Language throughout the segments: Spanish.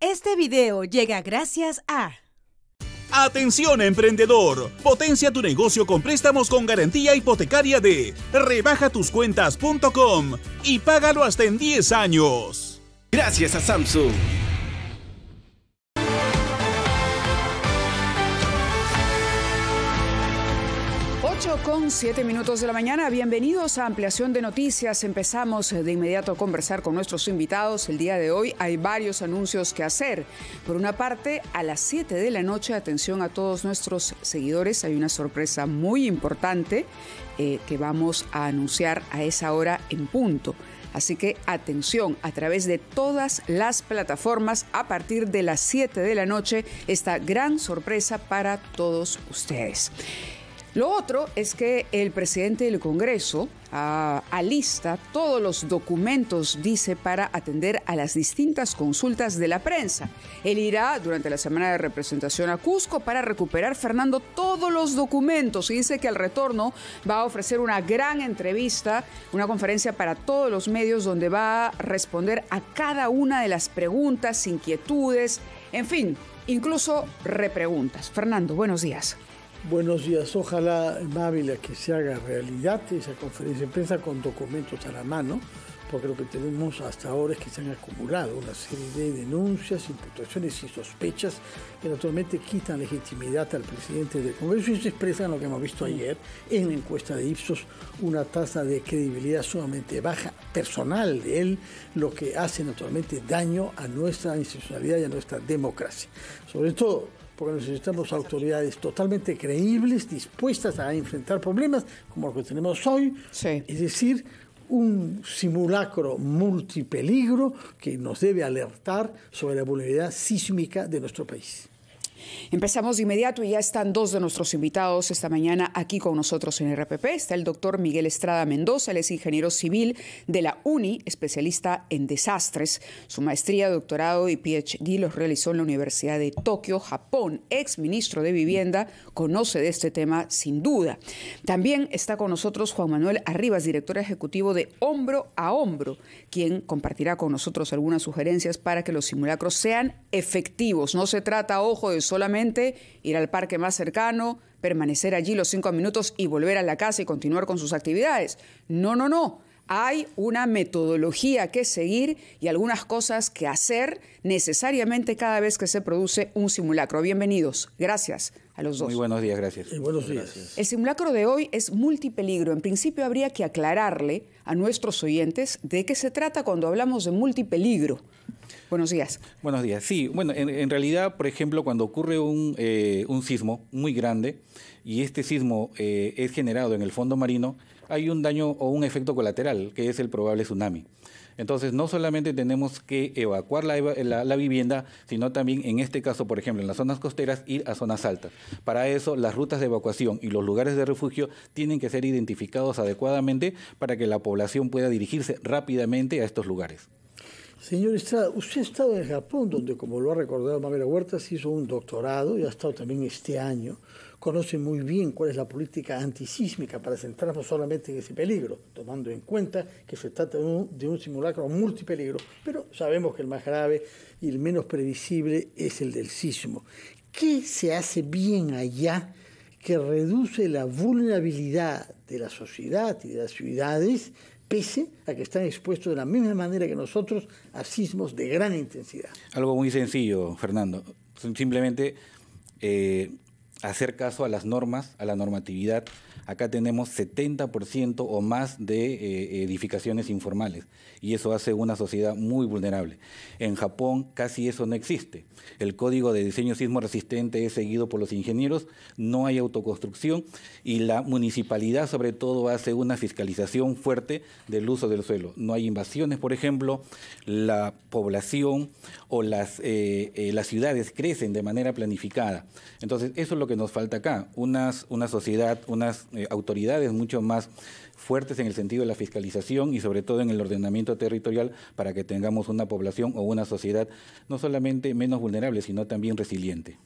Este video llega gracias a... Atención emprendedor, potencia tu negocio con préstamos con garantía hipotecaria de rebajatuscuentas.com y págalo hasta en 10 años. Gracias a Samsung. Son 7 minutos de la mañana. Bienvenidos a Ampliación de Noticias. Empezamos de inmediato a conversar con nuestros invitados. El día de hoy hay varios anuncios que hacer. Por una parte, a las 7 de la noche, atención a todos nuestros seguidores, hay una sorpresa muy importante eh, que vamos a anunciar a esa hora en punto. Así que atención, a través de todas las plataformas a partir de las 7 de la noche, esta gran sorpresa para todos ustedes. Lo otro es que el presidente del Congreso ah, alista todos los documentos, dice, para atender a las distintas consultas de la prensa. Él irá durante la semana de representación a Cusco para recuperar, Fernando, todos los documentos y dice que al retorno va a ofrecer una gran entrevista, una conferencia para todos los medios donde va a responder a cada una de las preguntas, inquietudes, en fin, incluso repreguntas. Fernando, buenos días. Buenos días. Ojalá en que se haga realidad esa conferencia de prensa con documentos a la mano, porque lo que tenemos hasta ahora es que se han acumulado una serie de denuncias, imputaciones y sospechas que naturalmente quitan legitimidad al presidente del Congreso y se expresan lo que hemos visto ayer en la encuesta de Ipsos, una tasa de credibilidad sumamente baja, personal de él, lo que hace naturalmente daño a nuestra institucionalidad y a nuestra democracia. Sobre todo porque necesitamos autoridades totalmente creíbles, dispuestas a enfrentar problemas como los que tenemos hoy, es decir, un simulacro multipeligro que nos debe alertar sobre la vulnerabilidad sísmica de nuestro país. Empezamos de inmediato y ya están dos de nuestros invitados esta mañana aquí con nosotros en RPP. Está el doctor Miguel Estrada Mendoza, él es ingeniero civil de la UNI, especialista en desastres. Su maestría, doctorado y PhD los realizó en la Universidad de Tokio, Japón. Ex ministro de Vivienda, conoce de este tema sin duda. También está con nosotros Juan Manuel Arribas, director ejecutivo de Hombro a Hombro, quien compartirá con nosotros algunas sugerencias para que los simulacros sean efectivos. No se trata, ojo, de solamente ir al parque más cercano, permanecer allí los cinco minutos y volver a la casa y continuar con sus actividades. No, no, no. Hay una metodología que seguir y algunas cosas que hacer necesariamente cada vez que se produce un simulacro. Bienvenidos. Gracias. Muy buenos días, gracias. buenos días. El simulacro de hoy es multipeligro. En principio habría que aclararle a nuestros oyentes de qué se trata cuando hablamos de multipeligro. Buenos días. Buenos días. Sí, bueno, en, realidad, por ejemplo, cuando ocurre eh, un, sismo muy grande y este sismo eh, es generado en el fondo marino, hay un daño o un efecto colateral, que es el probable tsunami. Entonces, no solamente tenemos que evacuar la, vivienda, sino también, en este caso, por ejemplo, en las zonas costeras, ir a zonas altas. Para eso, las rutas de evacuación y los lugares de refugio tienen que ser identificados adecuadamente para que la población pueda dirigirse rápidamente a estos lugares. Señor Estrada, usted ha estado en Japón, donde, como lo ha recordado Mabel se hizo un doctorado y ha estado también este año. Conoce muy bien cuál es la política antisísmica para centrarnos solamente en ese peligro, tomando en cuenta que se trata de un, de un simulacro multipeligro, pero sabemos que el más grave y el menos previsible es el del sismo. ¿Qué se hace bien allá que reduce la vulnerabilidad de la sociedad y de las ciudades pese a que están expuestos de la misma manera que nosotros a sismos de gran intensidad. Algo muy sencillo, Fernando. Simplemente eh, hacer caso a las normas, a la normatividad acá tenemos 70% o más de eh, edificaciones informales y eso hace una sociedad muy vulnerable. En Japón casi eso no existe. El código de diseño sismo resistente es seguido por los ingenieros, no hay autoconstrucción y la municipalidad sobre todo hace una fiscalización fuerte del uso del suelo. No hay invasiones, por ejemplo, la población o las, eh, eh, las ciudades crecen de manera planificada. Entonces, eso es lo que nos falta acá, unas, una sociedad, unas eh, autoridades mucho más fuertes en el sentido de la fiscalización y sobre todo en el ordenamiento territorial para que tengamos una población o una sociedad no solamente menos vulnerable, sino también resiliente.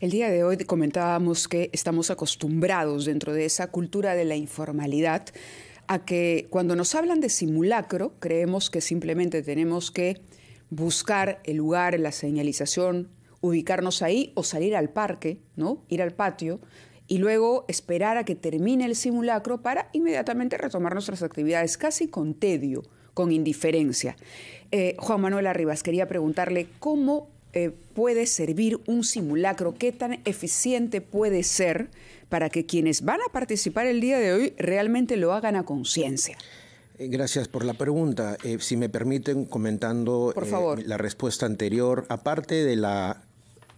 El día de hoy comentábamos que estamos acostumbrados dentro de esa cultura de la informalidad a que cuando nos hablan de simulacro creemos que simplemente tenemos que buscar el lugar, la señalización, ubicarnos ahí o salir al parque, ¿no? Ir al patio, y luego esperar a que termine el simulacro para inmediatamente retomar nuestras actividades, casi con tedio, con indiferencia. Eh, Juan Manuel Arribas, quería preguntarle cómo eh, puede servir un simulacro, qué tan eficiente puede ser para que quienes van a participar el día de hoy realmente lo hagan a conciencia. Eh, gracias por la pregunta. si me permiten, comentando la respuesta anterior, aparte de la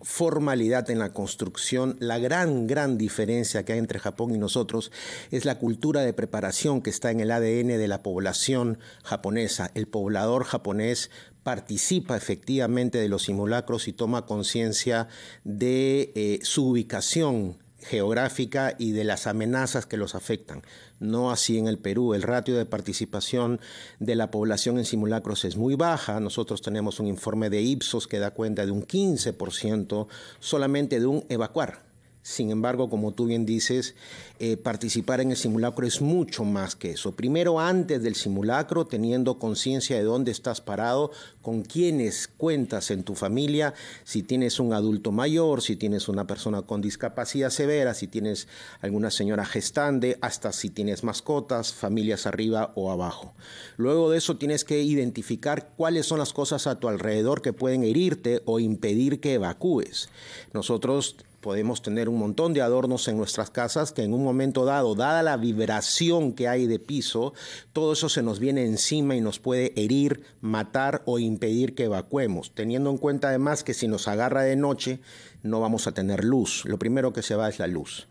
formalidad en la construcción. La gran, gran diferencia que hay entre Japón y nosotros es la cultura de preparación que está en el ADN de la población japonesa. El poblador japonés participa efectivamente de los simulacros y toma conciencia de eh, su ubicación geográfica y de las amenazas que los afectan no así en el Perú. El ratio de participación de la población en simulacros es muy baja. Nosotros tenemos un informe de Ipsos que da cuenta de un 15% solamente de un evacuar sin embargo, como tú bien dices, eh, participar en el simulacro es mucho más que eso. Primero, antes del simulacro, teniendo conciencia de dónde estás parado, con quiénes cuentas en tu familia, si tienes un adulto mayor, si tienes una persona con discapacidad severa, si tienes alguna señora gestante, hasta si tienes mascotas, familias arriba o abajo. Luego de eso, tienes que identificar cuáles son las cosas a tu alrededor que pueden herirte o impedir que evacúes. Nosotros Podemos tener un montón de adornos en nuestras casas que en un momento dado, dada la vibración que hay de piso, todo eso se nos viene encima y nos puede herir, matar o impedir que evacuemos, teniendo en cuenta además que si nos agarra de noche no vamos a tener luz. Lo primero que se va es la luz.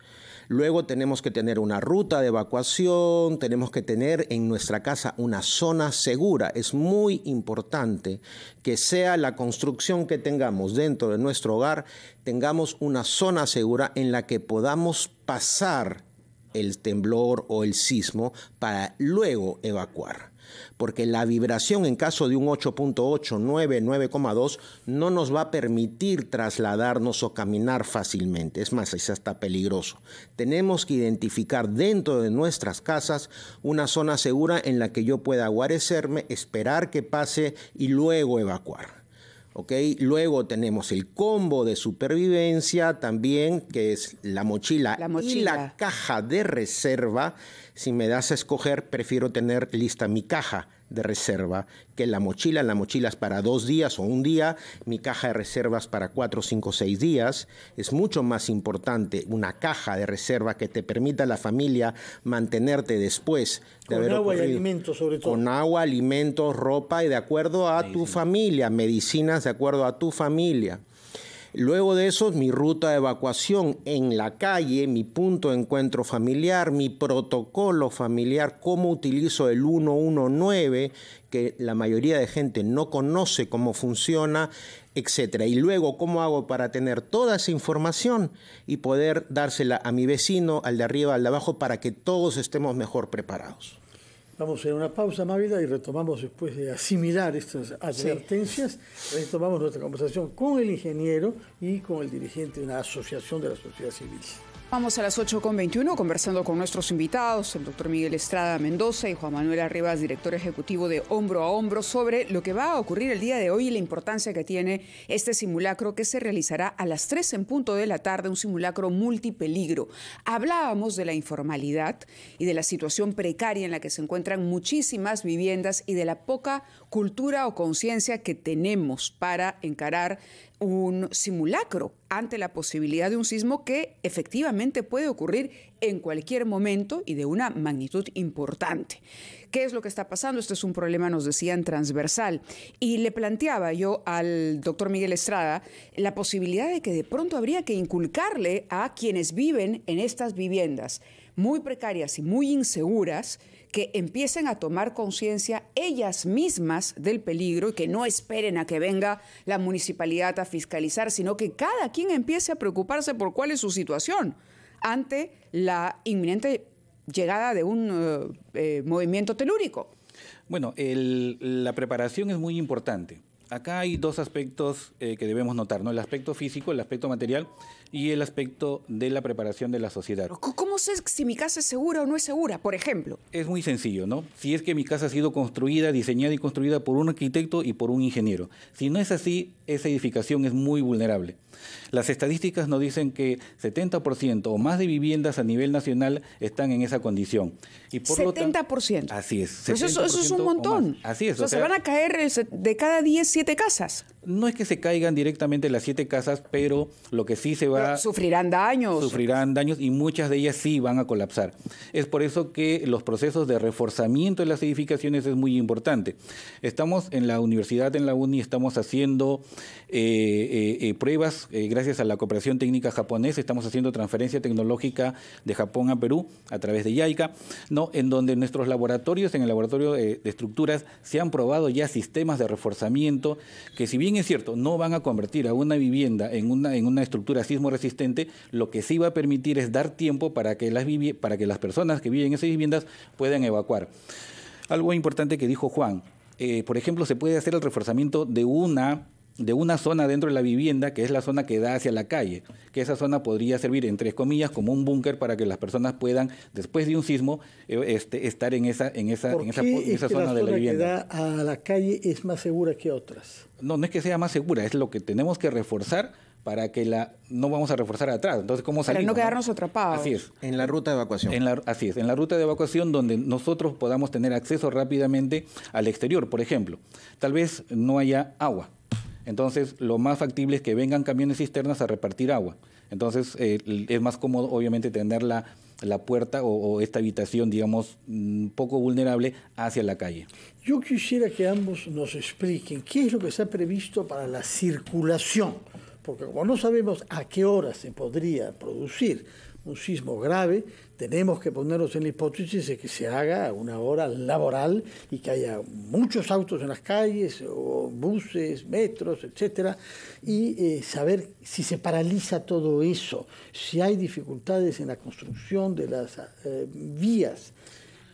Luego tenemos que tener una ruta de evacuación, tenemos que tener en nuestra casa una zona segura. Es muy importante que sea la construcción que tengamos dentro de nuestro hogar, tengamos una zona segura en la que podamos pasar el temblor o el sismo para luego evacuar porque la vibración en caso de un 8.8, 9, 9,2 no nos va a permitir trasladarnos o caminar fácilmente. Es más, es hasta peligroso. Tenemos que identificar dentro de nuestras casas una zona segura en la que yo pueda guarecerme, esperar que pase y luego evacuar. Luego tenemos el combo de supervivencia también, que es la mochila, la mochila, y la caja de reserva. Si me das a escoger, prefiero tener lista mi caja de reserva, que la mochila, la mochila es para dos días o un día, mi caja de reservas para cuatro, cinco, seis días. Es mucho más importante una caja de reserva que te permita a la familia mantenerte después de con agua alimentos sobre todo. Con agua, alimentos, ropa y de acuerdo a tu familia, medicinas de acuerdo a tu familia. Luego de eso, mi ruta de evacuación en la calle, mi punto de encuentro familiar, mi protocolo familiar, cómo utilizo el 119, que la mayoría de gente no conoce cómo funciona, etcétera. Y luego, ¿cómo hago para tener toda esa información y poder dársela a mi vecino, al de arriba, al de abajo, para que todos estemos mejor preparados? Vamos a hacer una pausa, Mávila, y retomamos después de asimilar estas advertencias, retomamos nuestra conversación con el ingeniero y con el dirigente de una asociación de la sociedad civil. Vamos a las 8.21 conversando con nuestros invitados, el doctor Miguel Estrada Mendoza y Juan Manuel Arribas, director ejecutivo de Hombro a Hombro, sobre lo que va a ocurrir el día de hoy y la importancia que tiene este simulacro que se realizará a las 3 en punto de la tarde, un simulacro multipeligro. Hablábamos de la informalidad y de la situación precaria en la que se encuentran muchísimas viviendas y de la poca cultura o conciencia que tenemos para encarar un simulacro ante la posibilidad de un sismo que efectivamente puede ocurrir en cualquier momento y de una magnitud importante. ¿Qué es lo que está pasando? Este es un problema, nos decían, transversal. Y le planteaba yo al doctor Miguel Estrada la posibilidad de que de pronto habría que inculcarle a quienes viven en estas viviendas muy precarias y muy inseguras, que empiecen a tomar conciencia ellas mismas del peligro y que no esperen a que venga la municipalidad a fiscalizar, sino que cada quien empiece a preocuparse por cuál es su situación ante la inminente llegada de un eh, eh, movimiento telúrico. Bueno, la preparación es muy importante. Acá hay dos aspectos eh, que debemos notar, ¿no? El aspecto físico, el aspecto material y el aspecto de la preparación de la sociedad. ¿Cómo sé si mi casa es segura o no es segura, por ejemplo? Es muy sencillo, ¿no? Si es que mi casa ha sido construida, diseñada y construida por un arquitecto y por un ingeniero. Si no es así, esa edificación es muy vulnerable. Las estadísticas nos dicen que 70% o más de viviendas a nivel nacional están en esa condición. Y por 70%. así es. eso, es un montón. Así es. O sea, se van a caer de cada 10, 7 casas. No es que se caigan directamente las 7 casas, pero lo que sí se va sufrirán daños. Sufrirán daños y muchas de ellas sí van a colapsar. Es por eso que los procesos de reforzamiento de las edificaciones es muy importante. Estamos en la universidad, en la UNI, estamos haciendo eh, eh, pruebas, eh, gracias a la cooperación técnica japonesa, estamos haciendo transferencia tecnológica de Japón a Perú a través de YAICA, ¿no? en donde nuestros laboratorios, en el laboratorio de, estructuras, se han probado ya sistemas de reforzamiento que si bien es cierto, no van a convertir a una vivienda en una, en una estructura sismo resistente, lo que sí va a permitir es dar tiempo para que las, para que las personas que viven en esas viviendas puedan evacuar. Algo importante que dijo Juan, por ejemplo, se puede hacer el reforzamiento de una de una zona dentro de la vivienda, que es la zona que da hacia la calle, que esa zona podría servir, entre comillas, como un búnker para que las personas puedan, después de un sismo, eh, este, estar en esa, en esa, en esa, zona, la de la vivienda. Que da a la calle es más segura que otras? No, no es que sea más segura, es lo que tenemos que reforzar para que la no vamos a reforzar atrás. Entonces, ¿cómo salimos? Para no quedarnos atrapados. Así es. En la ruta de evacuación. así es, en la ruta de evacuación donde nosotros podamos tener acceso rápidamente al exterior, por ejemplo. Tal vez no haya agua, entonces, lo más factible es que vengan camiones cisternas a repartir agua. Entonces, eh, es más cómodo, obviamente, tener la, puerta o, esta habitación, digamos, un mm, poco vulnerable hacia la calle. Yo quisiera que ambos nos expliquen qué es lo que se ha previsto para la circulación porque como no sabemos a qué hora se podría producir un sismo grave, tenemos que ponernos en la hipótesis de que se haga a una hora laboral y que haya muchos autos en las calles, o buses, metros, etc. y eh, saber si se paraliza todo eso, si hay dificultades en la construcción de las eh, vías.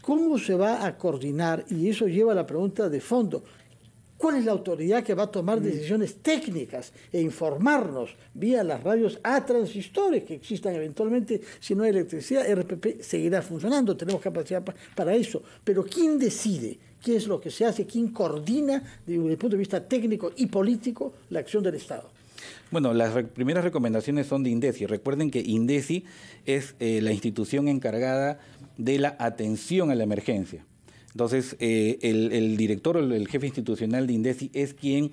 ¿Cómo se va a coordinar? Y eso lleva a la pregunta de fondo. ¿Cuál es la autoridad que va a tomar mm. decisiones técnicas e informarnos vía las radios a transistores que existan eventualmente? Si no hay electricidad, RPP seguirá funcionando, tenemos capacidad para eso. Pero ¿quién decide qué es lo que se hace? ¿Quién coordina desde el punto de vista técnico y político la acción del Estado? Bueno, las primeras recomendaciones son de INDECI. Recuerden que INDECI es eh, la institución encargada de la atención a la emergencia. Entonces, eh, el, director o el, jefe institucional de INDECI es quien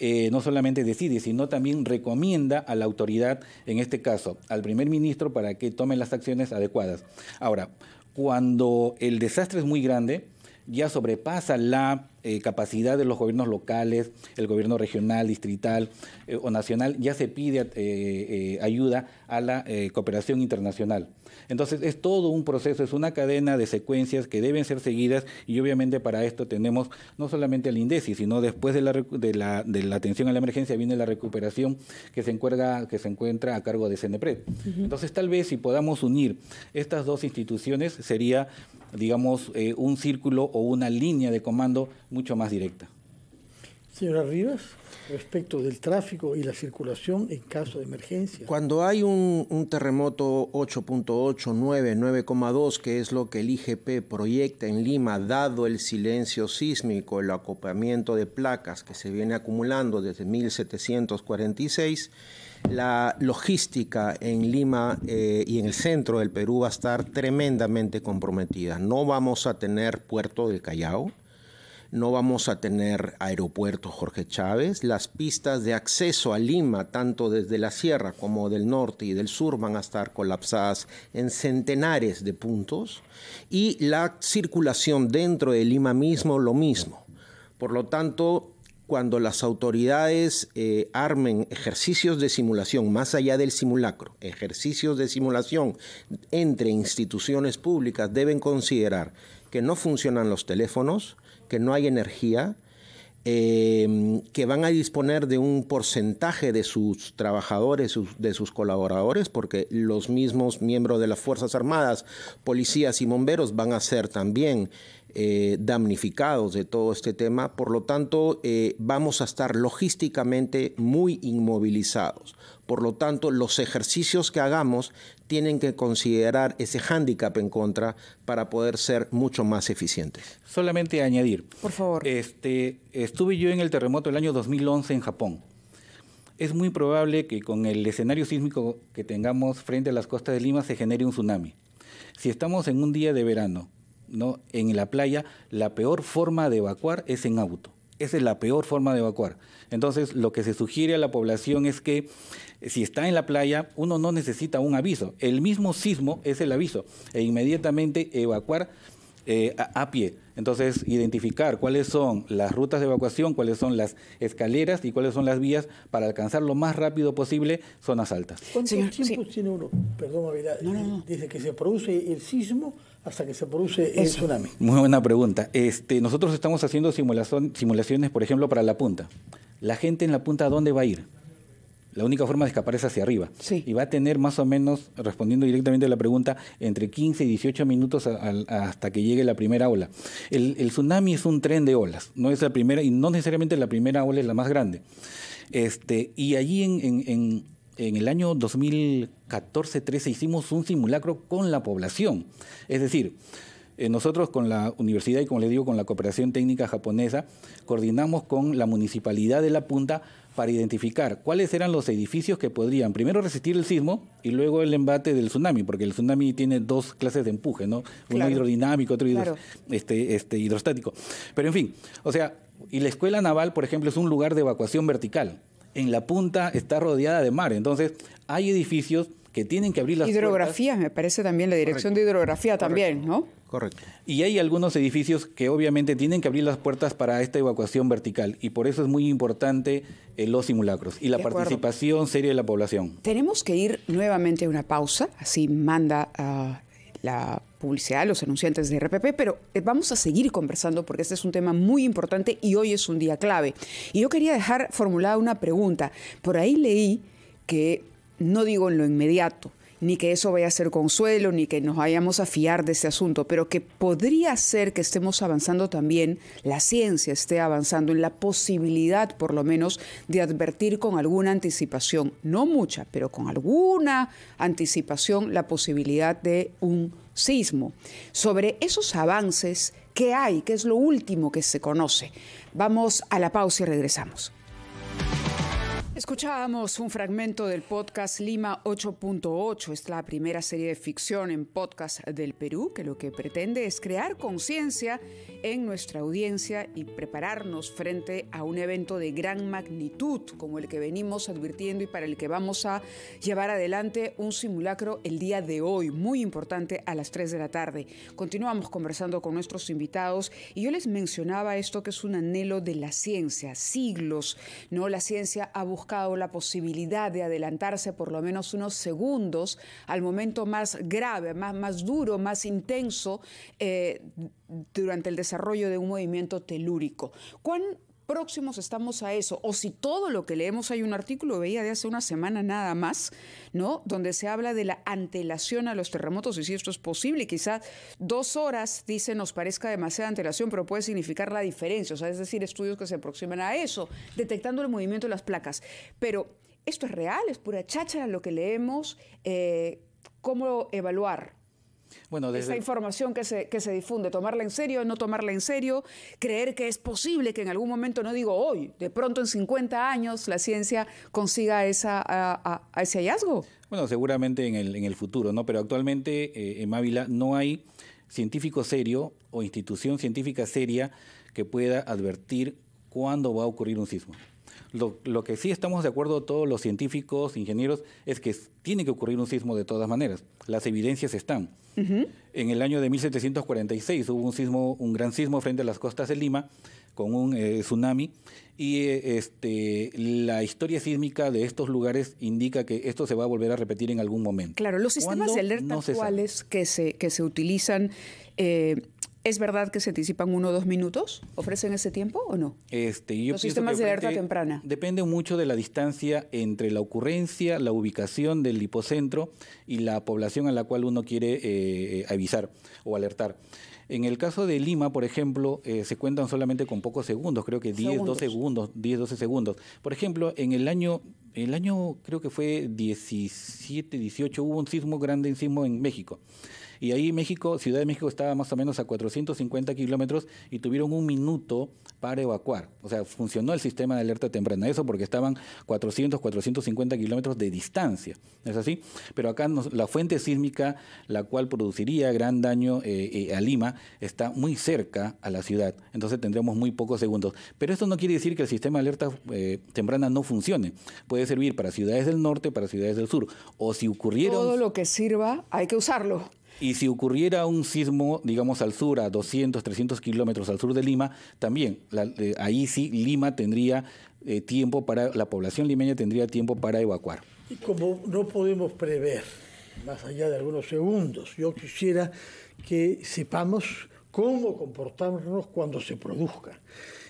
eh, no solamente decide, sino también recomienda a la autoridad, en este caso, al primer ministro, para que tome las acciones adecuadas. Ahora, cuando el desastre es muy grande, ya sobrepasa la eh, capacidad de los gobiernos locales, el gobierno regional, distrital eh, o nacional, ya se pide eh, ayuda a la cooperación internacional. Entonces es todo un proceso, es una cadena de secuencias que deben ser seguidas y obviamente para esto tenemos no solamente el INDECI, sino después de la, atención a la emergencia viene la recuperación que se encuentra, que se encuentra a cargo de CENEPRED. Entonces tal vez si podamos unir estas dos instituciones sería, digamos, un círculo o una línea de comando mucho más directa. Señora Rivas, respecto del tráfico y la circulación en caso de emergencia. Cuando hay un, terremoto 8.8, 9, 9,2, que es lo que el IGP proyecta en Lima, dado el silencio sísmico, el acopamiento de placas que se viene acumulando desde 1746, la logística en Lima eh, y en el centro del Perú va a estar tremendamente comprometida. No vamos a tener puerto del Callao no vamos a tener aeropuerto Jorge Chávez. Las pistas de acceso a Lima, tanto desde la sierra como del norte y del sur, van a estar colapsadas en centenares de puntos. Y la circulación dentro de Lima mismo, lo mismo. Por lo tanto, cuando las autoridades eh, armen ejercicios de simulación, más allá del simulacro, ejercicios de simulación entre instituciones públicas, deben considerar que no funcionan los teléfonos, que no hay energía, eh, que van a disponer de un porcentaje de sus trabajadores, de sus colaboradores, porque los mismos miembros de las Fuerzas Armadas, policías y bomberos van a ser también eh, damnificados de todo este tema. Por lo tanto, eh, vamos a estar logísticamente muy inmovilizados. Por lo tanto, los ejercicios que hagamos tienen que considerar ese hándicap en contra para poder ser mucho más eficientes. Solamente añadir. Por favor. Este, estuve yo en el terremoto del año 2011 en Japón. Es muy probable que con el escenario sísmico que tengamos frente a las costas de Lima se genere un tsunami. Si estamos en un día de verano, ¿no? en la playa, la peor forma de evacuar es en auto. Esa es la peor forma de evacuar. Entonces, lo que se sugiere a la población es que eh, si está en la playa, uno no necesita un aviso. El mismo sismo es el aviso e inmediatamente evacuar eh, a, pie. Entonces, identificar cuáles son las rutas de evacuación, cuáles son las escaleras y cuáles son las vías para alcanzar lo más rápido posible zonas altas. ¿Cuánto tiene uno? Perdón, desde que se produce el sismo hasta que se produce el tsunami? Muy buena pregunta. Este, nosotros estamos haciendo simulaciones, por ejemplo, para la punta. La gente en la punta, ¿a dónde va a ir? La única forma de escapar es hacia arriba. Y va a tener más o menos, respondiendo directamente a la pregunta, entre 15 y 18 minutos hasta que llegue la primera ola. El, tsunami es un tren de olas, no es la primera, y no necesariamente la primera ola es la más grande. Este, y allí en en el año 2014-13 hicimos un simulacro con la población. Es decir, eh, nosotros con la universidad y como le digo, con la cooperación técnica japonesa, coordinamos con la municipalidad de La Punta para identificar cuáles eran los edificios que podrían primero resistir el sismo y luego el embate del tsunami, porque el tsunami tiene dos clases de empuje, ¿no? Uno hidrodinámico, otro este, este, hidrostático. Pero en fin, o sea, y la escuela naval, por ejemplo, es un lugar de evacuación vertical en la punta está rodeada de mar. Entonces, hay edificios que tienen que abrir las Hidrografía, me parece también, la dirección de hidrografía también, ¿no? Correcto. Y hay algunos edificios que obviamente tienen que abrir las puertas para esta evacuación vertical y por eso es muy importante eh, los simulacros y la participación seria de la población. Tenemos que ir nuevamente a una pausa, así manda ah, la publicidad, los anunciantes de RPP, pero eh, vamos a seguir conversando porque este es un tema muy importante y hoy es un día clave. Y yo quería dejar formulada una pregunta. Por ahí leí que, no digo en lo inmediato, ni que eso vaya a ser consuelo, ni que nos vayamos a fiar de ese asunto, pero que podría ser que estemos avanzando también, la ciencia esté avanzando en la posibilidad, por lo menos, de advertir con alguna anticipación, no mucha, pero con alguna anticipación, la posibilidad de un sismo. Sobre esos avances, ¿qué hay? ¿Qué es lo último que se conoce? Vamos a la pausa y regresamos. Escuchábamos un fragmento del podcast Lima 8.8. Es la primera serie de ficción en podcast del Perú que lo que pretende es crear conciencia en nuestra audiencia y prepararnos frente a un evento de gran magnitud como el que venimos advirtiendo y para el que vamos a llevar adelante un simulacro el día de hoy, muy importante a las 3 de la tarde. Continuamos conversando con nuestros invitados y yo les mencionaba esto que es un anhelo de la ciencia, siglos, ¿no? La ciencia ha buscado la posibilidad de adelantarse por lo menos unos segundos al momento más grave, más, más duro, más intenso eh, durante el desarrollo de un movimiento telúrico. ¿Cuán próximos estamos a eso. O si todo lo que leemos, hay un artículo, veía de hace una semana nada más, ¿no? Donde se habla de la antelación a los terremotos y si esto es posible. Quizás dos horas, dice, nos parezca demasiada antelación, pero puede significar la diferencia. O sea, es decir, estudios que se aproximan a eso, detectando el movimiento de las placas. Pero esto es real, es pura cháchara lo que leemos. Eh, ¿Cómo evaluar? Esa información que se, difunde, tomarla en serio, no tomarla en serio, creer que es posible que en algún momento, no digo hoy, de pronto en 50 años la ciencia consiga ese hallazgo. Bueno, seguramente en el, futuro, ¿no? Pero actualmente eh, en Mávila no hay científico serio o institución científica seria que pueda advertir cuándo va a ocurrir un sismo. Lo, que sí estamos de acuerdo todos los científicos, ingenieros, es que tiene que ocurrir un sismo de todas maneras. Las evidencias están. En el año de 1746 hubo un sismo, un gran sismo frente a las costas de Lima con un eh, tsunami y eh, este, la historia sísmica de estos lugares indica que esto se va a volver a repetir en algún momento. Claro, los sistemas de alerta actuales que, se, que se utilizan eh, ¿Es verdad que se anticipan uno o dos minutos? ¿Ofrecen ese tiempo o no? Este, Los sistemas de alerta temprana. Depende mucho de la distancia entre la ocurrencia, la ubicación del hipocentro y la población a la cual uno quiere eh, eh, avisar o alertar. En el caso de Lima, por ejemplo, eh, se cuentan solamente con pocos segundos, creo que 10, segundos. 12 segundos, 10, 12 segundos. Por ejemplo, en el año, el año creo que fue 17, 18, hubo un sismo grande, sismo en México. Y ahí México, Ciudad de México estaba más o menos a 450 kilómetros y tuvieron un minuto para evacuar. O sea, funcionó el sistema de alerta temprana. Eso porque estaban 400, 450 kilómetros de distancia. ¿Es así? Pero acá la fuente sísmica, la cual produciría gran daño eh, eh, a Lima, está muy cerca a la ciudad. Entonces tendremos muy pocos segundos. Pero esto no quiere decir que el sistema de alerta eh, temprana no funcione. Puede servir para ciudades del norte, para ciudades del sur. O si ocurriera... Todo lo que sirva hay que usarlo. Y si ocurriera un sismo, digamos, al sur, a 200, 300 kilómetros al sur de Lima, también, eh, ahí sí Lima tendría eh, tiempo para, la población limeña tendría tiempo para evacuar. Y como no podemos prever, más allá de algunos segundos, yo quisiera que sepamos cómo comportarnos cuando se produzca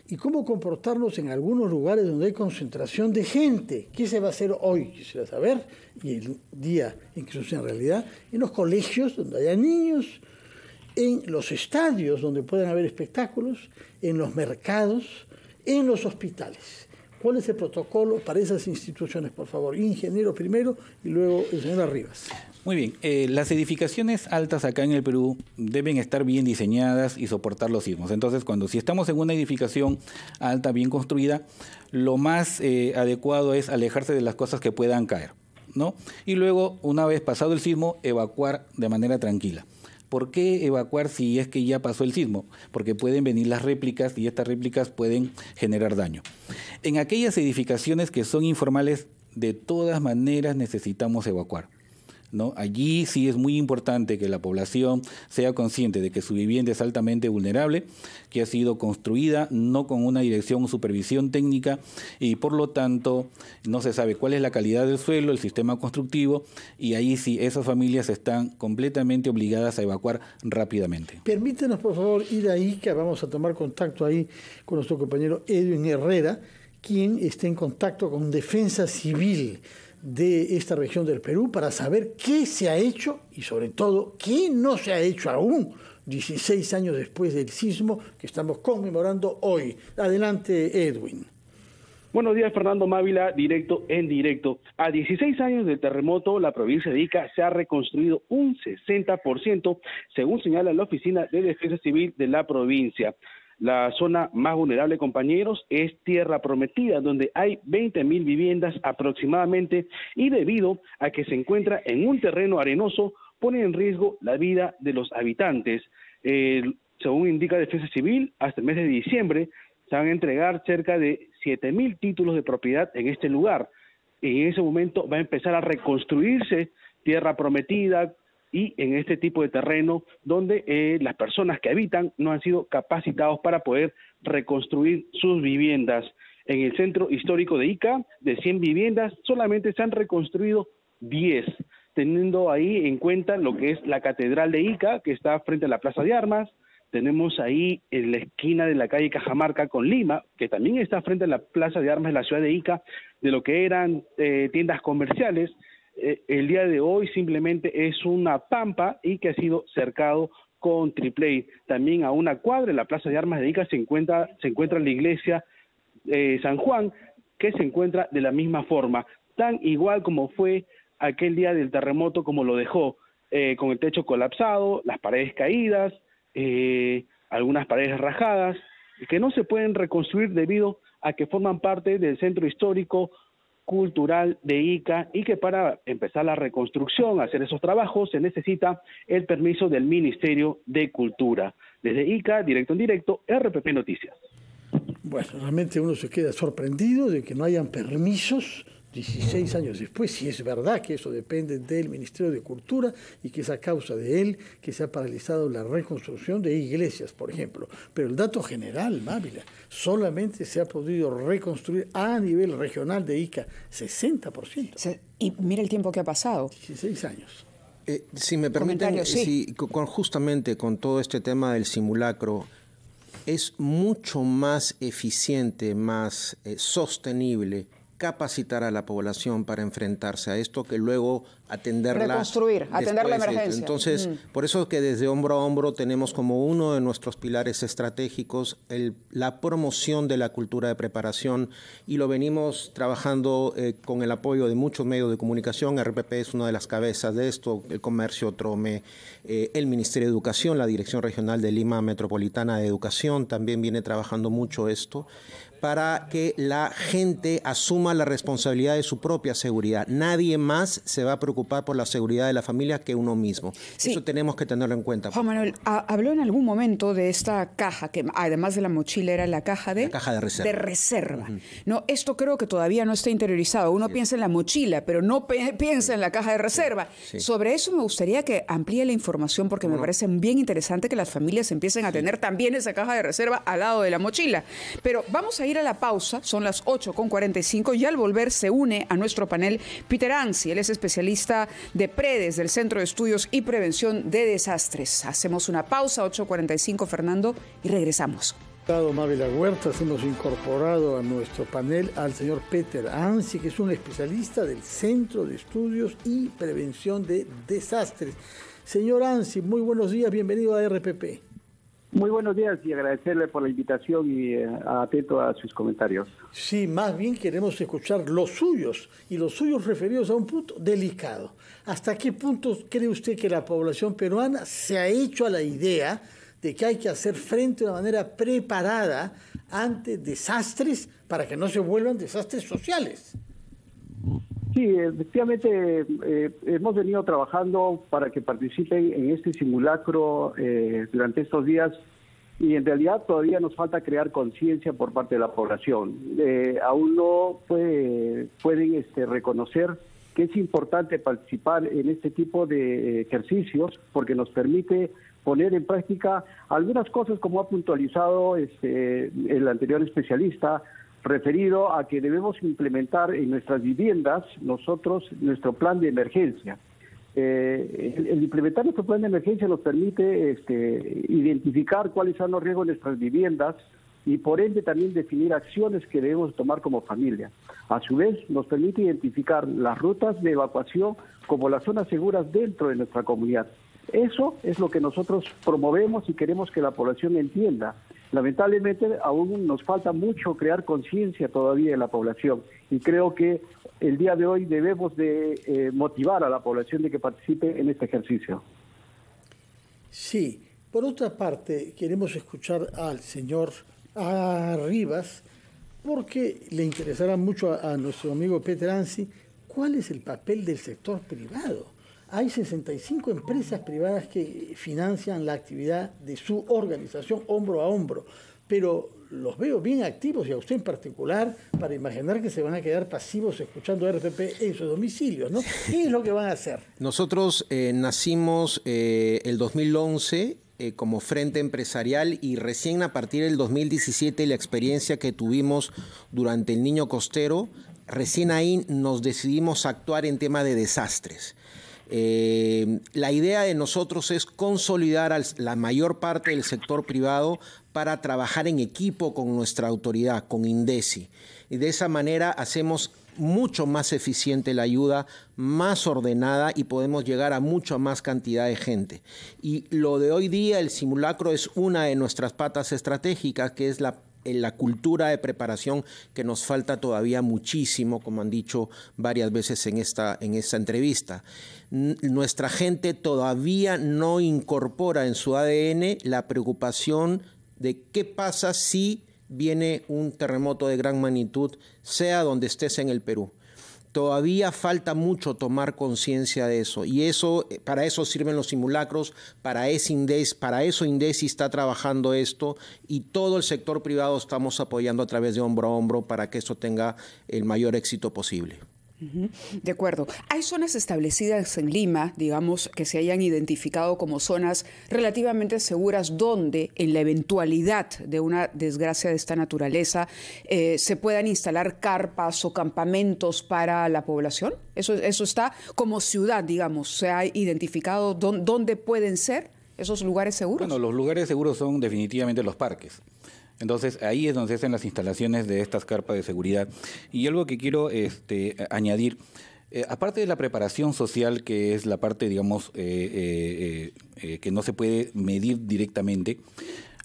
y cómo comportarnos en algunos lugares donde hay concentración de gente. ¿Qué se va a hacer hoy? Quisiera saber, y el día en que suceda en realidad, en los colegios donde haya niños, en los estadios donde puedan haber espectáculos, en los mercados, en los hospitales. ¿Cuál es el protocolo para esas instituciones, por favor? Ingeniero primero y luego el señor Arribas. Muy bien, eh, las edificaciones altas acá en el Perú deben estar bien diseñadas y soportar los sismos. Entonces, cuando si estamos en una edificación alta, bien construida, lo más eh, adecuado es alejarse de las cosas que puedan caer, ¿no? Y luego, una vez pasado el sismo, evacuar de manera tranquila. ¿Por qué evacuar si es que ya pasó el sismo? Porque pueden venir las réplicas y estas réplicas pueden generar daño. En aquellas edificaciones que son informales, de todas maneras necesitamos evacuar. Allí sí es muy importante que la población sea consciente de que su vivienda es altamente vulnerable, que ha sido construida no con una dirección o supervisión técnica y por lo tanto no se sabe cuál es la calidad del suelo, el sistema constructivo y ahí sí esas familias están completamente obligadas a evacuar rápidamente. Permítanos, por favor ir ahí que vamos a tomar contacto ahí con nuestro compañero Edwin Herrera, quien está en contacto con Defensa Civil de esta región del Perú para saber qué se ha hecho y sobre todo qué no se ha hecho aún 16 años después del sismo que estamos conmemorando hoy. Adelante, Edwin. Buenos días, Fernando Mávila, directo en directo. A 16 años del terremoto, la provincia de Ica se ha reconstruido un 60%, según señala la Oficina de Defensa Civil de la provincia. La zona más vulnerable, compañeros, es Tierra Prometida, donde hay 20 mil viviendas aproximadamente y debido a que se encuentra en un terreno arenoso, pone en riesgo la vida de los habitantes. según indica Defensa Civil, hasta el mes de diciembre se van a entregar cerca de siete mil títulos de propiedad en este lugar. Y en ese momento va a empezar a reconstruirse Tierra Prometida y en este tipo de terreno donde eh, las personas que habitan no han sido capacitados para poder reconstruir sus viviendas. En el centro histórico de Ica, de 100 viviendas, solamente se han reconstruido 10, teniendo ahí en cuenta lo que es la Catedral de Ica, que está frente a la Plaza de Armas. Tenemos ahí en la esquina de la calle Cajamarca con Lima, que también está frente a la Plaza de Armas de la ciudad de Ica, de lo que eran eh, tiendas comerciales eh, el día de hoy simplemente es una pampa y que ha sido cercado con triple También a una cuadra en la Plaza de Armas de Ica se encuentra, se encuentra la iglesia eh, San Juan, que se encuentra de la misma forma, tan igual como fue aquel día del terremoto como lo dejó, eh, con el techo colapsado, las paredes caídas, algunas paredes rajadas, que no se pueden reconstruir debido a que forman parte del centro histórico cultural de ICA y que para empezar la reconstrucción, hacer esos trabajos, se necesita el permiso del Ministerio de Cultura. Desde ICA, directo en directo, RPP Noticias. Bueno, realmente uno se queda sorprendido de que no hayan permisos 16 años después, si es verdad que eso depende del Ministerio de Cultura y que es a causa de él que se ha paralizado la reconstrucción de iglesias, por ejemplo. Pero el dato general, Mávila, solamente se ha podido reconstruir a nivel regional de ICA 60%. y mira el tiempo que ha pasado. 16 años. Eh, si me permiten, con, justamente con todo este tema del simulacro, es mucho más eficiente, más eh, sostenible capacitar a la población para enfrentarse a esto que luego atenderla. Reconstruir, atender la este, emergencia. Entonces, mm. por eso que desde hombro a hombro tenemos como uno de nuestros pilares estratégicos la promoción de la cultura de preparación y lo venimos trabajando eh, con el apoyo de muchos medios de comunicación. RPP es una de las cabezas de esto, el comercio, Trome, eh, el Ministerio de Educación, la Dirección Regional de Lima Metropolitana de Educación también viene trabajando mucho esto para que la gente asuma la responsabilidad de su propia seguridad. Nadie más se va a preocupar por la seguridad de la familia que uno mismo. Eso tenemos que tenerlo en cuenta. Juan Manuel, habló en algún momento de esta caja, que además de la mochila era la caja de... de reserva. No, esto creo que todavía no está interiorizado. Uno piensa en la mochila, pero no piensa en la caja de reserva. Sobre eso me gustaría que amplíe la información porque me parece bien interesante que las familias empiecen a tener también esa caja de reserva al lado de la mochila. Pero vamos a ir a la pausa, son las 8.45 y al volver se une a nuestro panel Peter Ansi, él es especialista de PREDES del Centro de Estudios y Prevención de Desastres. Hacemos una pausa, 8.45 Fernando, y regresamos. Mabel Huertas, hemos incorporado a nuestro panel al señor Peter Ansi, que es un especialista del Centro de Estudios y Prevención de Desastres. Señor Ansi, muy buenos días, bienvenido a RPP. Muy buenos días y agradecerle por la invitación y eh, atento a sus comentarios. Sí, más bien queremos escuchar los suyos y los suyos referidos a un punto delicado. ¿Hasta qué punto cree usted que la población peruana se ha hecho a la idea de que hay que hacer frente de una manera preparada ante desastres para que no se vuelvan desastres sociales? Sí, efectivamente eh, hemos venido trabajando para que participen en este simulacro eh, durante estos días y en realidad todavía nos falta crear conciencia por parte de la población. Eh, aún no pueden este, reconocer que es importante participar en este tipo de ejercicios porque nos permite poner en práctica algunas cosas como ha puntualizado este, el anterior especialista, referido a que debemos implementar en nuestras viviendas nosotros nuestro plan de emergencia. Eh, el, implementar nuestro plan de emergencia nos permite este, identificar cuáles son los riesgos de nuestras viviendas y por ende también definir acciones que debemos tomar como familia. A su vez, nos permite identificar las rutas de evacuación como las zonas seguras dentro de nuestra comunidad. Eso es lo que nosotros promovemos y queremos que la población entienda. Lamentablemente aún nos falta mucho crear conciencia todavía en la población y creo que el día de hoy debemos de eh, motivar a la población de que participe en este ejercicio. Sí, por otra parte queremos escuchar al señor Arribas porque le interesará mucho a, nuestro amigo Peter Petranzi cuál es el papel del sector privado hay 65 empresas privadas que financian la actividad de su organización hombro a hombro, pero los veo bien activos y a usted en particular para imaginar que se van a quedar pasivos escuchando RPP en sus domicilios, ¿no? ¿Qué es lo que van a hacer? Nosotros eh, nacimos eh, el 2011 eh, como frente empresarial y recién a partir del 2017 la experiencia que tuvimos durante el Niño Costero, recién ahí nos decidimos actuar en tema de desastres. Eh, la idea de nosotros es consolidar la mayor parte del sector privado para trabajar en equipo con nuestra autoridad, con INDECI. Y de esa manera hacemos mucho más eficiente la ayuda, más ordenada y podemos llegar a mucha más cantidad de gente. Y lo de hoy día, el simulacro es una de nuestras patas estratégicas, que es la en la cultura de preparación que nos falta todavía muchísimo, como han dicho varias veces en esta, en esta entrevista. nuestra gente todavía no incorpora en su ADN la preocupación de qué pasa si viene un terremoto de gran magnitud, sea donde estés en el Perú. Todavía falta mucho tomar conciencia de eso y eso eh, para eso sirven los simulacros, para ese Indes, para eso Indesi está trabajando esto y todo el sector privado estamos apoyando a través de hombro a hombro para que esto tenga el mayor éxito posible. De acuerdo. Hay zonas establecidas en Lima, digamos, que se hayan identificado como zonas relativamente seguras donde, en la eventualidad de una desgracia de esta naturaleza, eh, se puedan instalar carpas o campamentos para la población. Eso, eso está como ciudad, digamos, se ha identificado dónde pueden ser esos lugares seguros? Bueno, los lugares seguros son definitivamente los parques. Entonces ahí es donde se hacen las instalaciones de estas carpas de seguridad. Y algo que quiero este, añadir, eh, aparte de la preparación social, que es la parte, digamos, eh, eh, que no se puede medir directamente,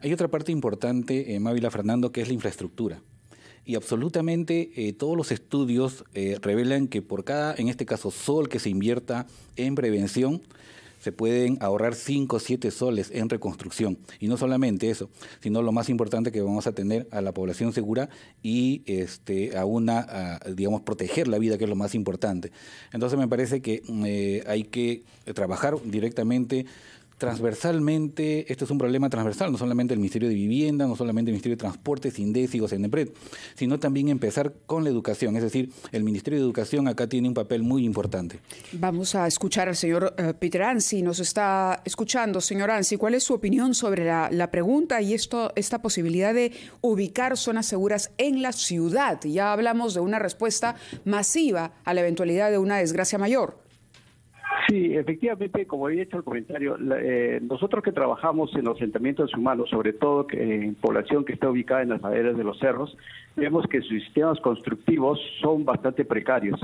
hay otra parte importante, Mávila Fernando, que es la infraestructura y absolutamente todos los estudios revelan que por cada, en este caso, sol que se invierta en prevención, se pueden ahorrar 5 o 7 soles en reconstrucción. Y no solamente eso, sino lo más importante que vamos a tener a la población segura y este, a una, digamos, proteger la vida, que es lo más importante. Entonces me parece que eh, hay que trabajar directamente transversalmente, esto es un problema transversal, no solamente el Ministerio de Vivienda, no solamente el Ministerio de Transportes, Indés y sino también empezar con la educación, es decir, el Ministerio de Educación acá tiene un papel muy importante. Vamos a escuchar al señor eh, Peter Ansi, nos está escuchando. Señor Ansi, ¿cuál es su opinión sobre la, la pregunta y esto, esta posibilidad de ubicar zonas seguras en la ciudad? Ya hablamos de una respuesta masiva a la eventualidad de una desgracia mayor. Sí, efectivamente, como había hecho el comentario, eh, nosotros que trabajamos en los asentamientos humanos, sobre todo en población que está ubicada en las maderas de los cerros, vemos que sus sistemas constructivos son bastante precarios.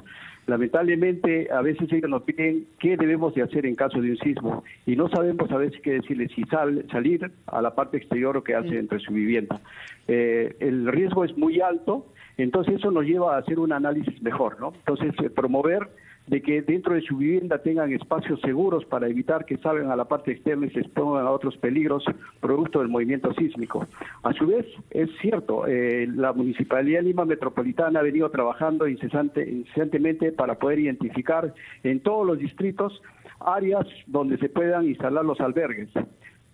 Lamentablemente, a veces ellos nos piden qué debemos de hacer en caso de un sismo y no sabemos a veces qué decirles si sal, salir a la parte exterior o qué hace entre su vivienda. Eh, el riesgo es muy alto, entonces eso nos lleva a hacer un análisis mejor, ¿no? Entonces, eh, promover de que dentro de su vivienda tengan espacios seguros para evitar que salgan a la parte externa y se expongan a otros peligros producto del movimiento sísmico. A su vez, es cierto, eh, la Municipalidad de Lima Metropolitana ha venido trabajando incesantemente para poder identificar en todos los distritos áreas donde se puedan instalar los albergues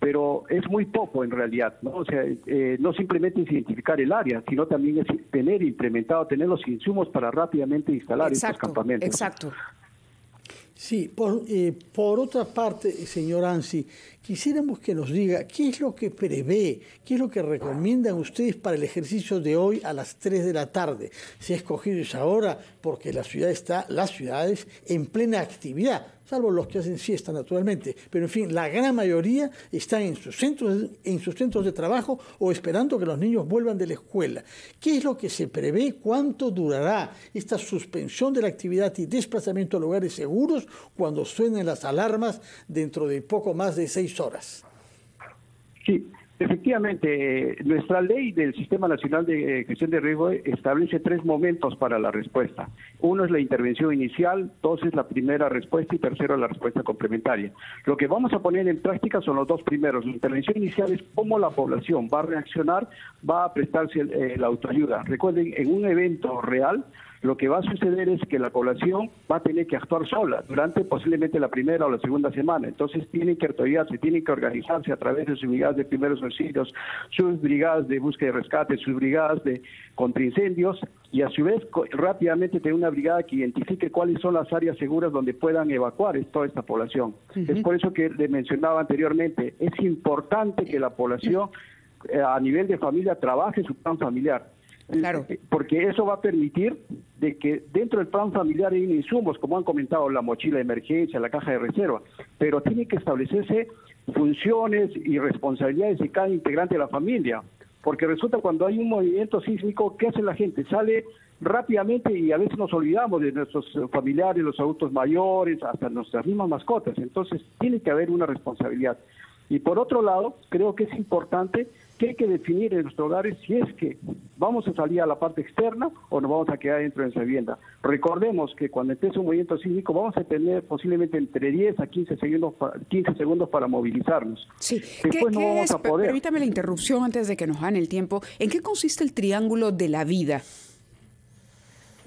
pero es muy poco en realidad, ¿no? O sea, eh, no simplemente es identificar el área, sino también es tener implementado, tener los insumos para rápidamente instalar estos campamentos. Exacto. Sí, por, eh, por otra parte, señor Ansi, quisiéramos que nos diga qué es lo que prevé, qué es lo que recomiendan ustedes para el ejercicio de hoy a las 3 de la tarde. si ha escogido esa hora porque la ciudad está, las ciudades, en plena actividad, salvo los que hacen siesta naturalmente. Pero en fin, la gran mayoría están en sus centros, en sus centros de trabajo o esperando que los niños vuelvan de la escuela. ¿Qué es lo que se prevé? ¿Cuánto durará esta suspensión de la actividad y desplazamiento a lugares seguros cuando suenen las alarmas dentro de poco más de seis horas. Sí, efectivamente, eh, nuestra ley del Sistema Nacional de eh, Gestión de Riesgo establece tres momentos para la respuesta. Uno es la intervención inicial, dos es la primera respuesta y tercero la respuesta complementaria. Lo que vamos a poner en práctica son los dos primeros. La intervención inicial es cómo la población va a reaccionar, va a prestarse eh, la autoayuda. Recuerden, en un evento real, lo que va a suceder es que la población va a tener que actuar sola durante posiblemente la primera o la segunda semana. Entonces tienen que autorizarse, tienen que organizarse a través de sus brigadas de primeros auxilios, sus brigadas de búsqueda y rescate, sus brigadas de contraincendios y a su vez rápidamente tener una brigada que identifique cuáles son las áreas seguras donde puedan evacuar toda esta población. Es por eso que le mencionaba anteriormente, es importante que la población eh, a nivel de familia trabaje su plan familiar. Eh, claro. Eh, porque eso va a permitir de que dentro del plan familiar hay insumos, como han comentado, la mochila de emergencia, la caja de reserva, pero tiene que establecerse funciones y responsabilidades de cada integrante de la familia. Porque resulta cuando hay un movimiento sísmico, ¿qué hace la gente? Sale rápidamente y a veces nos olvidamos de nuestros familiares, los adultos mayores, hasta nuestras mismas mascotas. Entonces tiene que haber una responsabilidad. Y por otro lado, creo que es importante que hay que definir en nuestros hogares si es que vamos a salir a la parte externa o nos vamos a quedar dentro de nuestra vivienda. Recordemos que cuando en un movimiento sísmico vamos a tener posiblemente entre 10 a 15 segundos, segundos para movilizarnos. Sí, Después no vamos a poder. Permítame la interrupción antes de que nos gane el tiempo. ¿En qué consiste el triángulo de la vida?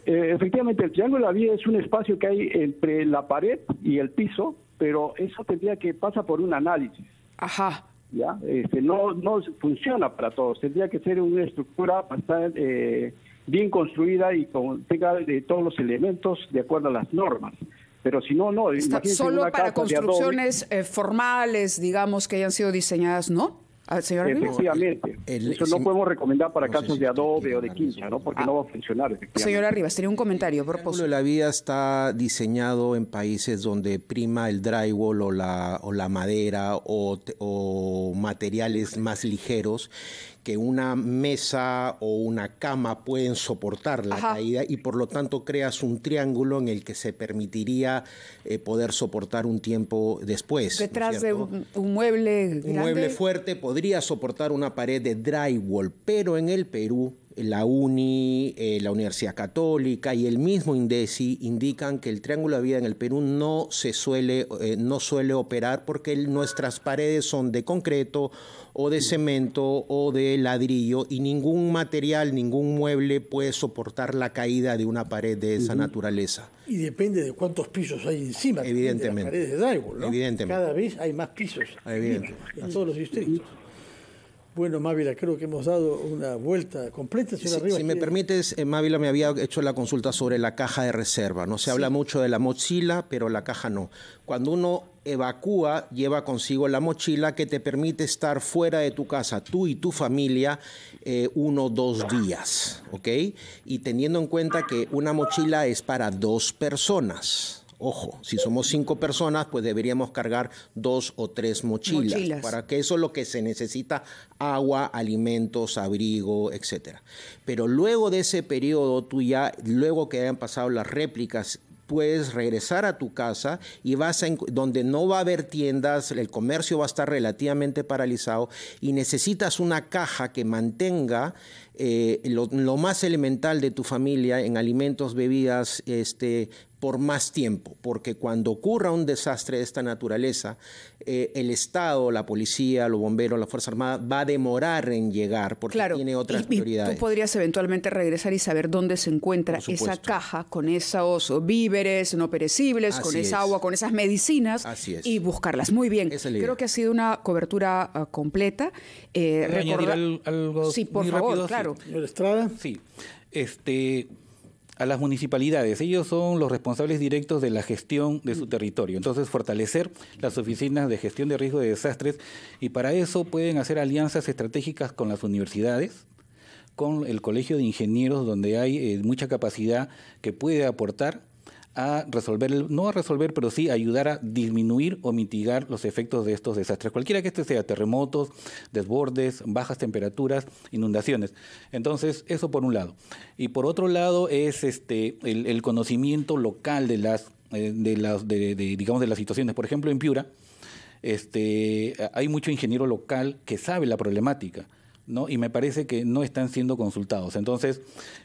Eh, efectivamente, el triángulo de la vida es un espacio que hay entre la pared y el piso, pero eso tendría que pasar por un análisis. Ajá. ¿ya? Este, no, no funciona para todos, tendría que ser una estructura bastante eh, bien construida y con, tenga de eh, todos los elementos de acuerdo a las normas. Pero si no, no. Está solo para construcciones eh, formales, digamos, que hayan sido diseñadas, ¿no? efectivamente. Eso no podemos recomendar para casos de adobe o de quincha, ¿no? Porque no va a funcionar. Señora Rivas, tenía un comentario. propósito. de la vida está diseñado en países donde prima el drywall o la, la madera o, o materiales más ligeros que una mesa o una cama pueden soportar la caída y por lo tanto creas un triángulo en el que se permitiría eh, poder soportar un tiempo después. Detrás de un, mueble grande. Un mueble fuerte podría soportar una pared de drywall, pero en el Perú la UNI, eh, la Universidad Católica y el mismo INDECI indican que el triángulo de vida en el Perú no se suele, eh, no suele operar porque nuestras paredes son de concreto o de cemento o de ladrillo y ningún material, ningún mueble puede soportar la caída de una pared de esa naturaleza. Y depende de cuántos pisos hay encima. Evidentemente. Cada vez hay más pisos Evidentemente. en todos los distritos. Bueno, Mávila, creo que hemos dado una vuelta completa. Si, si me permites, eh, Mávila me había hecho la consulta sobre la caja de reserva. No se habla mucho de la mochila, pero la caja no. Cuando uno evacúa, lleva consigo la mochila que te permite estar fuera de tu casa, tú y tu familia, eh, uno o dos días, ¿ok? Y teniendo en cuenta que una mochila es para dos personas. Ojo, si somos cinco personas, pues deberíamos cargar dos o tres mochilas, para que eso es lo que se necesita, agua, alimentos, abrigo, etcétera. Pero luego de ese periodo, tú ya, luego que hayan pasado las réplicas puedes regresar a tu casa y vas a, donde no va a haber tiendas, el comercio va a estar relativamente paralizado y necesitas una caja que mantenga eh, lo, más elemental de tu familia en alimentos, bebidas, este, por más tiempo, porque cuando ocurra un desastre de esta naturaleza, eh, el Estado, la policía, los bomberos, la Fuerza Armada va a demorar en llegar porque tiene otras prioridades. Tú podrías eventualmente regresar y saber dónde se encuentra esa caja con esos víveres no perecibles, con esa agua, con esas medicinas y buscarlas. Muy bien, creo que ha sido una cobertura ah, completa. Eh, añadir algo sí, por favor, claro. Señor Estrada. Sí. Este, a las municipalidades. Ellos son los responsables directos de la gestión de su territorio. Entonces, fortalecer las oficinas de gestión de riesgo de desastres y para eso pueden hacer alianzas estratégicas con las universidades, con el Colegio de Ingenieros, donde hay eh, mucha capacidad que puede aportar a resolver, no a resolver, pero sí ayudar a disminuir o mitigar los efectos de estos desastres, cualquiera que este sea, terremotos, desbordes, bajas temperaturas, inundaciones. Entonces, eso por un lado. Y por otro lado es este, el, conocimiento local de las, eh, de las digamos, de las situaciones. Por ejemplo, en Piura, este, hay mucho ingeniero local que sabe la problemática ¿no? Y me parece que no están siendo consultados. Entonces,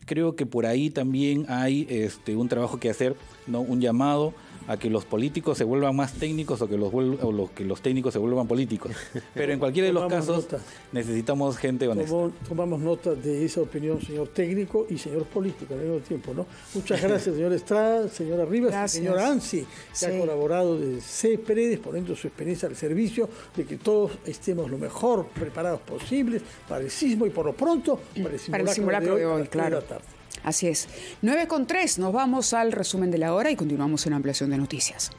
creo que por ahí también hay este, un trabajo que hacer, ¿no? Un llamado a que los políticos se vuelvan más técnicos o que los, o que los técnicos se vuelvan políticos. Pero en cualquiera de los casos necesitamos gente honesta. Tomamos nota de esa opinión, señor técnico y señor político al mismo tiempo. ¿no? Muchas gracias, señor Estrada, señora Rivas, señor señora Ansi, que ha colaborado de CEPREDES poniendo su experiencia al servicio de que todos estemos lo mejor preparados posibles para el sismo y por lo pronto para el simulacro, hoy, claro. Así es. 9 con 3, nos vamos al resumen de la hora y continuamos en ampliación de noticias.